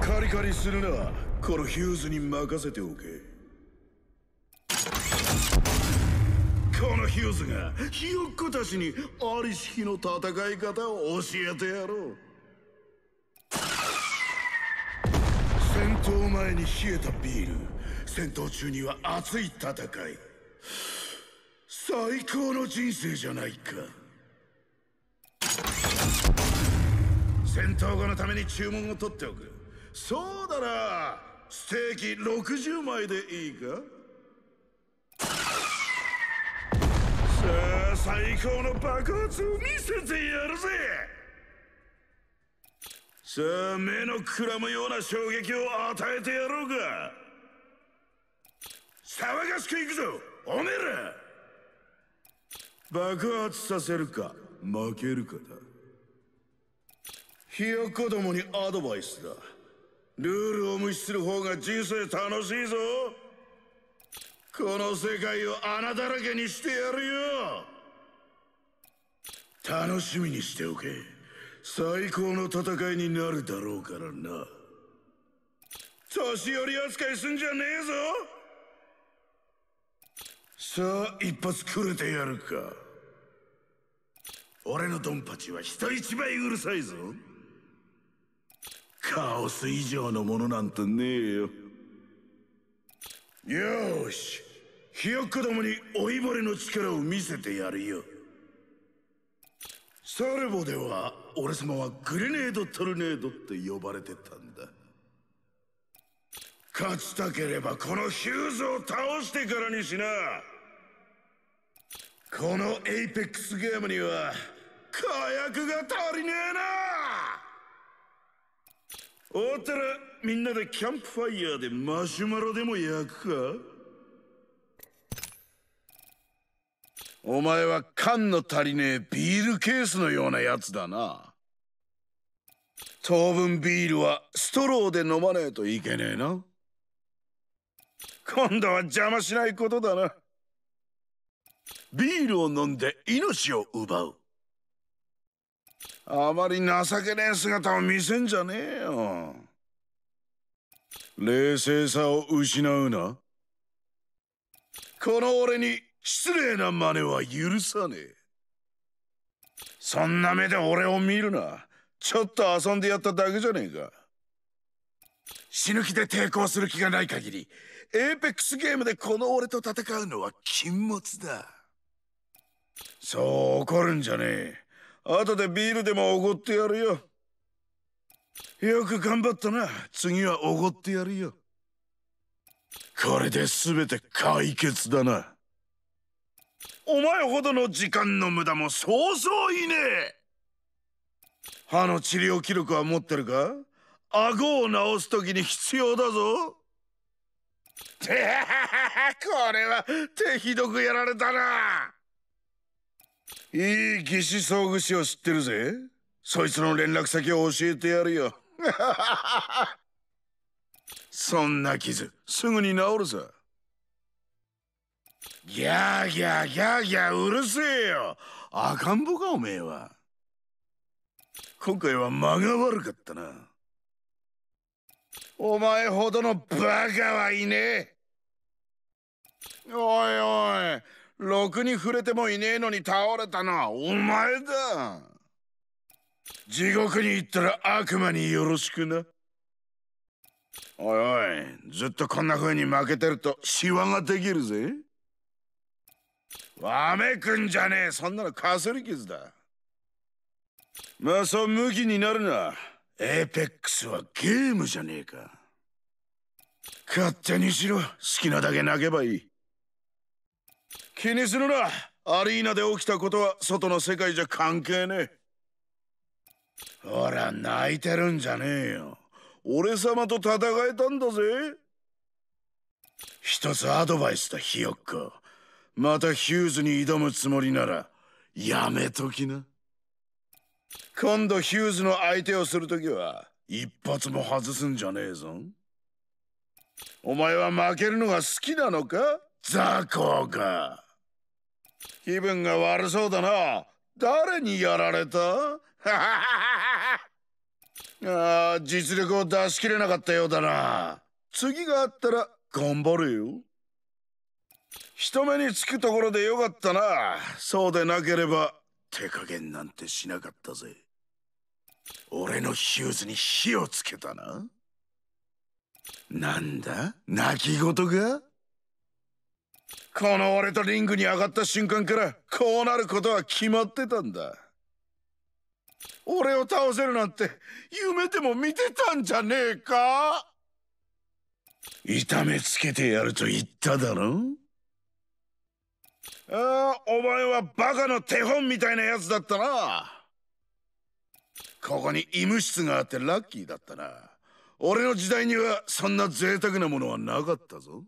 カリカリするなこのヒューズに任せておけこのヒューズがひよっこたちにありしきの戦い方を教えてやろう戦闘前に冷えたビール戦闘中には熱い戦い最高の人生じゃないか戦闘後のために注文を取っておくそうだなステーキ60枚でいいかさあ最高の爆発を見せてやるぜさあ目のくらむような衝撃を与えてやろうか騒がしくいくぞおめえら爆発させるか負けるかだひよどもにアドバイスだルールを無視する方が人生楽しいぞこの世界を穴だらけにしてやるよ楽しみにしておけ最高の戦いになるだろうからな年寄り扱いすんじゃねえぞさあ一発くれてやるか俺のドンパチは人一倍うるさいぞカオス以上のものなんてねえよよしひよっこどもに老いぼれの力を見せてやるよサルボでは俺様はグレネード・トルネードって呼ばれてたんだ勝ちたければこのヒューズを倒してからにしなこのエイペックスゲームには火薬が足りねえなわったらみんなでキャンプファイヤーでマシュマロでも焼くかお前は缶の足りねえビールケースのようなやつだな当分ビールはストローで飲まねえといけねえな今度は邪魔しないことだなビールを飲んで命を奪うあまり情けねえ姿を見せんじゃねえよ冷静さを失うなこの俺に失礼な真似は許さねえそんな目で俺を見るなちょっと遊んでやっただけじゃねえか死ぬ気で抵抗する気がない限りエーペックスゲームでこの俺と戦うのは禁物だそう怒るんじゃねえ後でビールでもおごってやるよ。よく頑張ったな。次はおごってやるよ。これで全て解決だな。お前ほどの時間の無駄もそうそういねえ歯の治療記録は持ってるか顎を治す時に必要だぞて これは手ひどくやられたないい義士装具師を知ってるぜそいつの連絡先を教えてやるよ そんな傷すぐに治るさギャーギャーギャーギャーうるせえよ赤ん坊かおめえは今回は間が悪かったなお前ほどのバカはいねえおいおいろくに触れてもいねえのに倒れたのはお前だ地獄に行ったら悪魔によろしくなおいおいずっとこんな風に負けてるとシワができるぜわめくんじゃねえそんなのかすり傷だまあそう向きになるなエーペックスはゲームじゃねえか勝手にしろ好きなだけ泣けばいい気にするなアリーナで起きたことは外の世界じゃ関係ねえほら泣いてるんじゃねえよ俺様と戦えたんだぜ一つアドバイスだひよっこまたヒューズに挑むつもりならやめときな今度ヒューズの相手をするときは一発も外すんじゃねえぞお前は負けるのが好きなのか雑魚か気分が悪そうだな誰にやられた ああ実力を出し切れなかったようだな次があったら頑張れよ人目につくところでよかったなそうでなければ手加減なんてしなかったぜ俺のヒューズに火をつけたななんだ泣き言がこの俺とリングに上がった瞬間からこうなることは決まってたんだ俺を倒せるなんて夢でも見てたんじゃねえか痛めつけてやると言っただろああお前はバカの手本みたいなやつだったなここに医務室があってラッキーだったな俺の時代にはそんな贅沢なものはなかったぞ